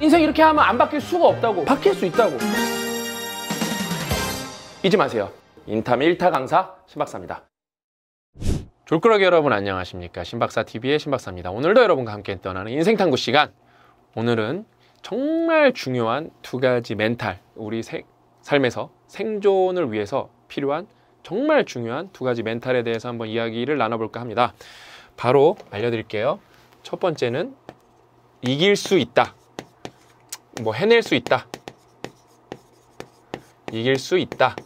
인생 이렇게 하면 안 바뀔 수가 없다고 바뀔 수 있다고 잊지 마세요 인탐 1타 강사 신박사입니다 졸끄러기 여러분 안녕하십니까 신박사TV의 신박사입니다 오늘도 여러분과 함께 떠나는 인생탐구 시간 오늘은 정말 중요한 두 가지 멘탈 우리 생, 삶에서 생존을 위해서 필요한 정말 중요한 두 가지 멘탈에 대해서 한번 이야기를 나눠볼까 합니다 바로 알려드릴게요 첫 번째는 이길 수 있다 뭐 해낼 수 있다. 이길 수 있다.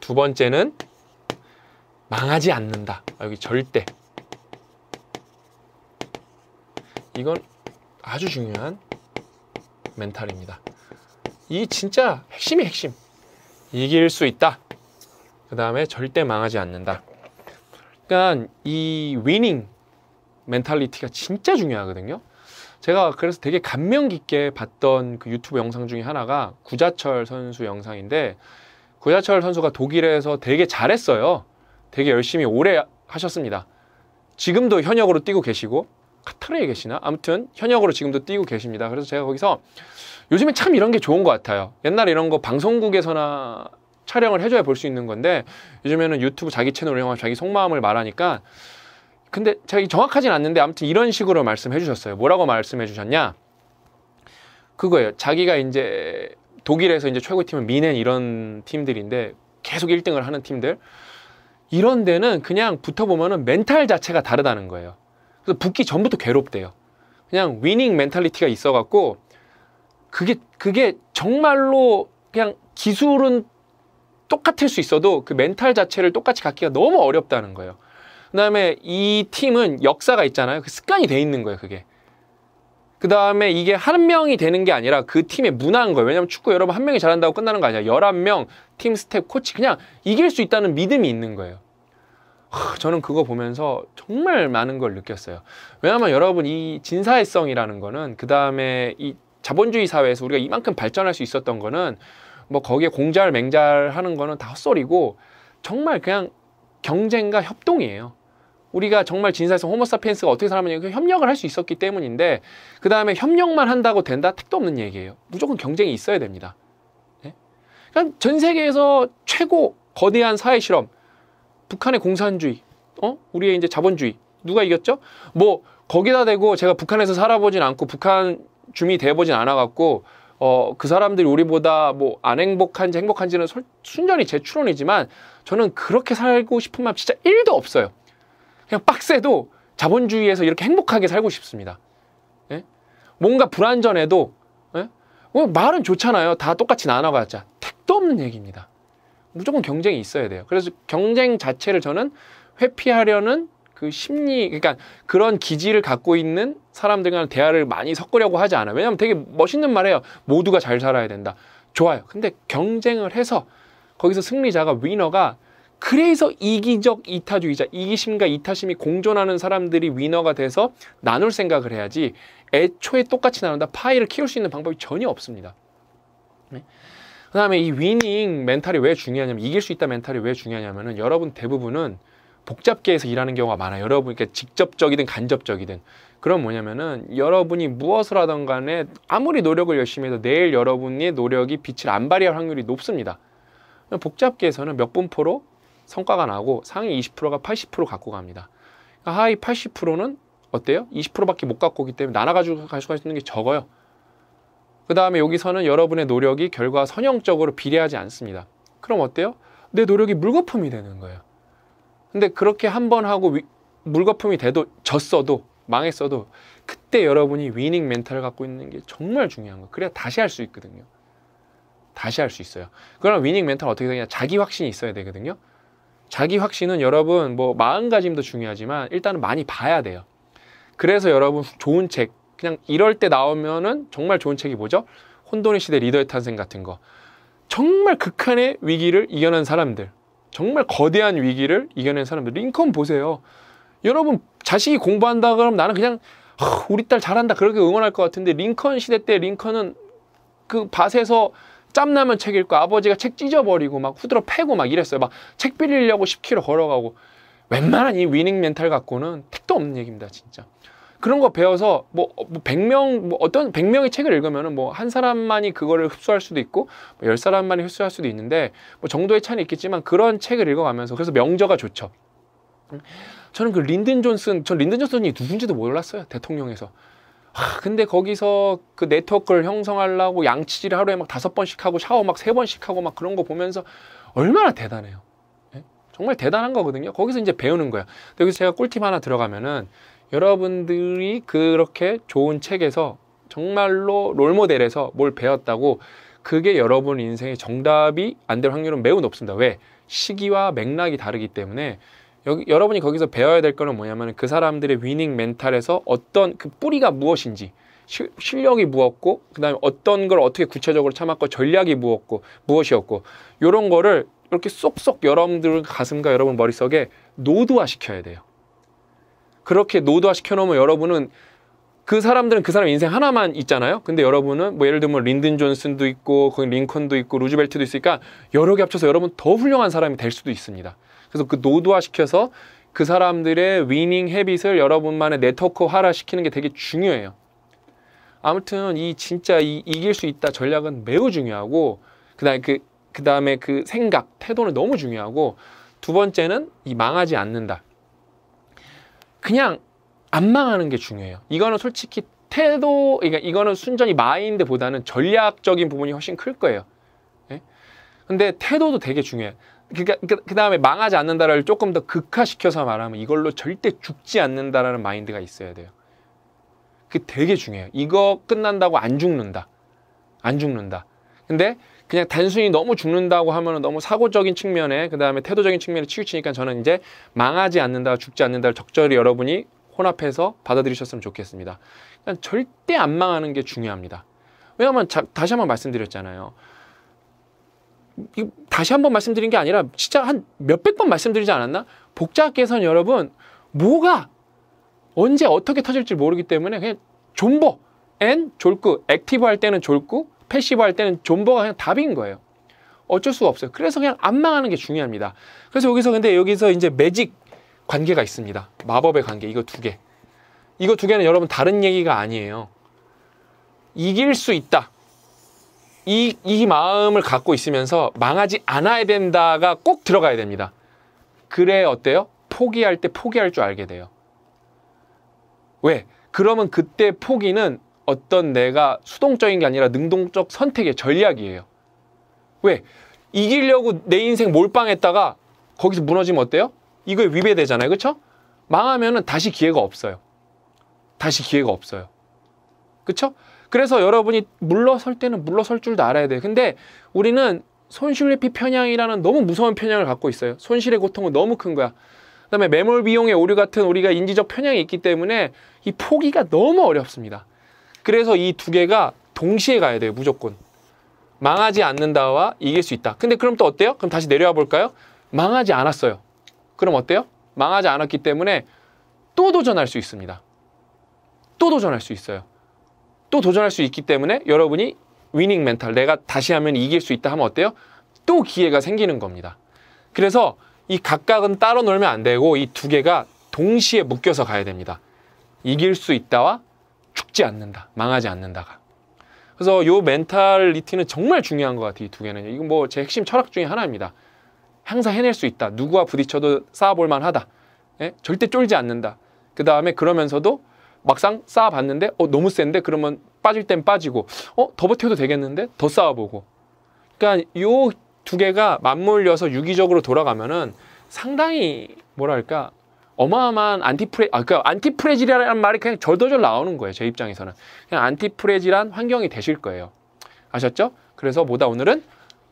두 번째는 망하지 않는다. 아, 여기 절대. 이건 아주 중요한 멘탈입니다. 이 진짜 핵심이 핵심. 이길 수 있다. 그 다음에 절대 망하지 않는다. 그러니까 이 위닝 멘탈리티가 진짜 중요하거든요. 제가 그래서 되게 감명 깊게 봤던 그 유튜브 영상 중에 하나가 구자철 선수 영상인데 구자철 선수가 독일에서 되게 잘했어요. 되게 열심히 오래 하셨습니다. 지금도 현역으로 뛰고 계시고 카타르에 계시나? 아무튼 현역으로 지금도 뛰고 계십니다. 그래서 제가 거기서 요즘에 참 이런 게 좋은 것 같아요. 옛날에 이런 거 방송국에서나 촬영을 해줘야 볼 수 있는 건데 요즘에는 유튜브 자기 채널 이용하고 자기 속마음을 말하니까 근데 제가 정확하진 않는데 아무튼 이런 식으로 말씀해 주셨어요. 뭐라고 말씀해 주셨냐? 그거예요. 자기가 이제 독일에서 이제 최고팀은 미넨 이런 팀들인데 계속 1등을 하는 팀들. 이런 데는 그냥 붙어보면은 멘탈 자체가 다르다는 거예요. 그래서 붙기 전부터 괴롭대요. 그냥 위닝 멘탈리티가 있어갖고 그게, 그게 정말로 그냥 기술은 똑같을 수 있어도 그 멘탈 자체를 똑같이 갖기가 너무 어렵다는 거예요. 그 다음에 이 팀은 역사가 있잖아요. 그 습관이 돼 있는 거예요, 그게. 그 다음에 이게 한 명이 되는 게 아니라 그 팀의 문화인 거예요. 왜냐면 축구 여러분 한 명이 잘한다고 끝나는 거 아니야. 열한 명 팀 스텝, 코치, 그냥 이길 수 있다는 믿음이 있는 거예요. 저는 그거 보면서 정말 많은 걸 느꼈어요. 왜냐하면 여러분 이 진사회성이라는 거는 그 다음에 이 자본주의 사회에서 우리가 이만큼 발전할 수 있었던 거는 뭐 거기에 공잘 맹잘 하는 거는 다 헛소리고 정말 그냥 경쟁과 협동이에요. 우리가 정말 진사에서 호모사피엔스가 어떻게 살았냐면 그 협력을 할 수 있었기 때문인데 그 다음에 협력만 한다고 된다 택도 없는 얘기예요. 무조건 경쟁이 있어야 됩니다. 네? 그러니까 전 세계에서 최고 거대한 사회 실험, 북한의 공산주의, 어 우리의 이제 자본주의 누가 이겼죠? 뭐 거기다 대고 제가 북한에서 살아보진 않고 북한 주민이 돼보진 않아갖고 어, 그 사람들이 우리보다 뭐 안 행복한지 행복한지는 순전히 제 추론이지만 저는 그렇게 살고 싶은 마음 진짜 1도 없어요. 그냥 빡세도 자본주의에서 이렇게 행복하게 살고 싶습니다. 예? 뭔가 불안전해도 예? 뭐 말은 좋잖아요. 다 똑같이 나눠가자. 택도 없는 얘기입니다. 무조건 경쟁이 있어야 돼요. 그래서 경쟁 자체를 저는 회피하려는 그 심리, 그러니까 그런 기질을 갖고 있는 사람들 간 대화를 많이 섞으려고 하지 않아요. 왜냐하면 되게 멋있는 말이에요. 모두가 잘 살아야 된다. 좋아요. 근데 경쟁을 해서 거기서 승리자가 위너가 그래서 이기적 이타주의자, 이기심과 이타심이 공존하는 사람들이 위너가 돼서 나눌 생각을 해야지 애초에 똑같이 나눈다 파이를 키울 수 있는 방법이 전혀 없습니다. 네? 그 다음에 이 위닝 멘탈이 왜 중요하냐면 이길 수 있다 멘탈이 왜 중요하냐면은 여러분 대부분은 복잡계에서 일하는 경우가 많아요. 여러분 이렇게 직접적이든 간접적이든 그럼 뭐냐면은 여러분이 무엇을 하던 간에 아무리 노력을 열심히 해도 내일 여러분의 노력이 빛을 안 발휘할 확률이 높습니다. 복잡계에서는 몇 분포로 성과가 나고 상위 20%가 80% 갖고 갑니다. 그러니까 하위 80%는 어때요? 20%밖에 못 갖고 오기 때문에 나눠 가지고 갈 수가 있는 게 적어요. 그 다음에 여기서는 여러분의 노력이 결과 선형적으로 비례하지 않습니다. 그럼 어때요? 내 노력이 물거품이 되는 거예요. 근데 그렇게 한 번 하고 위, 물거품이 돼도 졌어도 망했어도 그때 여러분이 위닝 멘탈을 갖고 있는 게 정말 중요한 거예요. 그래야 다시 할 수 있거든요. 다시 할 수 있어요. 그러나 위닝 멘탈 어떻게 되냐? 자기 확신이 있어야 되거든요. 자기 확신은 여러분 뭐 마음가짐도 중요하지만 일단은 많이 봐야 돼요. 그래서 여러분 좋은 책 그냥 이럴 때 나오면은 정말 좋은 책이 뭐죠? 혼돈의 시대 리더의 탄생 같은 거. 정말 극한의 위기를 이겨낸 사람들. 정말 거대한 위기를 이겨낸 사람들. 링컨 보세요. 여러분 자식이 공부한다 그러면 나는 그냥 우리 딸 잘한다 그렇게 응원할 것 같은데 링컨 시대 때 링컨은 그 밭에서 짬나면 책 읽고 아버지가 책 찢어버리고 막 후드러 패고 막 이랬어요. 막 책 빌리려고 10km 걸어가고 웬만한 이 위닝 멘탈 갖고는 택도 없는 얘기입니다. 진짜. 그런 거 배워서 뭐 100명 어, 뭐, 뭐 어떤 100명이 책을 읽으면은 뭐 한 사람만이 그거를 흡수할 수도 있고 뭐 10사람만이 흡수할 수도 있는데 뭐 정도의 차는 있겠지만 그런 책을 읽어가면서 그래서 명저가 좋죠. 음. 저는 그 린든 존슨, 전 린든 존슨이 누군지도 몰랐어요. 대통령에서. 아, 근데 거기서 그 네트워크를 형성하려고 양치질 하루에 막 다섯 번씩 하고 샤워 막 세 번씩 하고 막 그런 거 보면서 얼마나 대단해요. 네? 정말 대단한 거거든요. 거기서 이제 배우는 거야. 근데 여기서 제가 꿀팁 하나 들어가면은 여러분들이 그렇게 좋은 책에서 정말로 롤모델에서 뭘 배웠다고 그게 여러분 인생의 정답이 안 될 확률은 매우 높습니다. 왜? 시기와 맥락이 다르기 때문에 여기, 여러분이 거기서 배워야 될 거는 뭐냐면 그 사람들의 위닝 멘탈에서 어떤 그 뿌리가 무엇인지 시, 실력이 무엇고 그다음에 어떤 걸 어떻게 구체적으로 참았고 전략이 무엇고 무엇이었고 요런 거를 이렇게 쏙쏙 여러분들 가슴과 여러분 머릿속에 노드화 시켜야 돼요. 그렇게 노드화 시켜놓으면 여러분은 그 사람들은 그 사람 인생 하나만 있잖아요. 근데 여러분은 뭐 예를 들면 린든 존슨도 있고 거기 링컨도 있고 루즈벨트도 있으니까 여러 개 합쳐서 여러분 더 훌륭한 사람이 될 수도 있습니다. 그래서 그 노드화시켜서 그 사람들의 위닝 헤빗을 여러분만의 네트워크화 시키는 게 되게 중요해요. 아무튼 이 진짜 이 이길 수 있다 전략은 매우 중요하고 그다음에 그 그다음에 그 생각, 태도는 너무 중요하고 두 번째는 이 망하지 않는다. 그냥 안 망하는 게 중요해요. 이거는 솔직히 태도, 그러니까 이거는 순전히 마인드보다는 전략적인 부분이 훨씬 클 거예요. 예? 근데 태도도 되게 중요해요. 그러니까 그, 그 다음에 망하지 않는다를 조금 더 극화시켜서 말하면 이걸로 절대 죽지 않는다라는 마인드가 있어야 돼요. 그게 되게 중요해요. 이거 끝난다고 안 죽는다. 안 죽는다. 근데 그냥 단순히 너무 죽는다고 하면은 너무 사고적인 측면에 그 다음에 태도적인 측면에 치우치니까 저는 이제 망하지 않는다, 죽지 않는다를 적절히 여러분이 혼합해서 받아들이셨으면 좋겠습니다. 그냥 그러니까 절대 안 망하는 게 중요합니다. 왜냐하면 자, 다시 한번 말씀드렸잖아요. 다시 한 번 말씀드린 게 아니라 진짜 한 몇백 번 말씀드리지 않았나? 복자께서는 여러분 뭐가 언제 어떻게 터질지 모르기 때문에 그냥 존버 앤 졸구 액티브 할 때는 졸구 패시브 할 때는 존버가 그냥 답인 거예요. 어쩔 수가 없어요. 그래서 그냥 안 망하는 게 중요합니다. 그래서 여기서 근데 여기서 이제 매직 관계가 있습니다. 마법의 관계 이거 두 개. 이거 두 개는 여러분 다른 얘기가 아니에요. 이길 수 있다. 이, 이 마음을 갖고 있으면서 망하지 않아야 된다가 꼭 들어가야 됩니다. 그래 어때요? 포기할 때 포기할 줄 알게 돼요. 왜? 그러면 그때 포기는 어떤 내가 수동적인 게 아니라 능동적 선택의 전략이에요. 왜? 이기려고 내 인생 몰빵했다가 거기서 무너지면 어때요? 이거에 위배되잖아요. 그렇죠? 망하면은 다시 기회가 없어요. 다시 기회가 없어요. 그렇죠? 그래서 여러분이 물러설 때는 물러설 줄도 알아야 돼요. 근데 우리는 손실리피 편향이라는 너무 무서운 편향을 갖고 있어요. 손실의 고통은 너무 큰 거야. 그다음에 매몰 비용의 오류 같은 우리가 인지적 편향이 있기 때문에 이 포기가 너무 어렵습니다. 그래서 이 두 개가 동시에 가야 돼요, 무조건. 망하지 않는다와 이길 수 있다. 근데 그럼 또 어때요? 그럼 다시 내려와 볼까요? 망하지 않았어요. 그럼 어때요? 망하지 않았기 때문에 또 도전할 수 있습니다. 또 도전할 수 있어요. 또 도전할 수 있기 때문에 여러분이 위닝 멘탈, 내가 다시 하면 이길 수 있다 하면 어때요? 또 기회가 생기는 겁니다. 그래서 이 각각은 따로 놀면 안 되고 이 두 개가 동시에 묶여서 가야 됩니다. 이길 수 있다와 죽지 않는다, 망하지 않는다가. 그래서 요 멘탈리티는 정말 중요한 것 같아요. 이 두 개는. 이건 뭐 제 핵심 철학 중에 하나입니다. 항상 해낼 수 있다. 누구와 부딪혀도 쌓아볼 만하다. 예? 절대 쫄지 않는다. 그 다음에 그러면서도 막상 쌓아봤는데 어 너무 센데 그러면 빠질 땐 빠지고 어 더 버텨도 되겠는데 더 쌓아보고 그러니까 요 두 개가 맞물려서 유기적으로 돌아가면은 상당히 뭐랄까 어마어마한 안티프레 아 그러니까 안티프레질이라는 말이 그냥 절도절 나오는 거예요 제 입장에서는 그냥 안티프레질한 환경이 되실 거예요 아셨죠? 그래서 뭐다 오늘은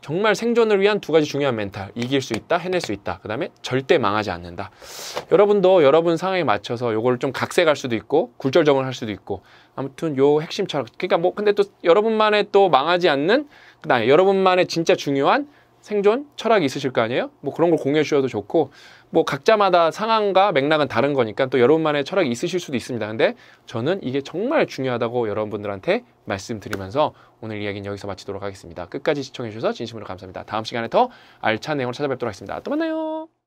정말 생존을 위한 두 가지 중요한 멘탈 이길 수 있다 해낼 수 있다 그 다음에 절대 망하지 않는다 여러분도 여러분 상황에 맞춰서 요걸 좀 각색할 수도 있고 굴절정을 할 수도 있고 아무튼 요 핵심 철학 그러니까 뭐 근데 또 여러분만의 또 망하지 않는 그다음에 여러분만의 진짜 중요한 생존 철학이 있으실 거 아니에요? 뭐 그런 걸 공유해 주셔도 좋고 뭐 각자마다 상황과 맥락은 다른 거니까 또 여러분만의 철학이 있으실 수도 있습니다. 근데 저는 이게 정말 중요하다고 여러분들한테 말씀드리면서 오늘 이야기는 여기서 마치도록 하겠습니다. 끝까지 시청해 주셔서 진심으로 감사합니다. 다음 시간에 더 알찬 내용을 찾아뵙도록 하겠습니다. 또 만나요.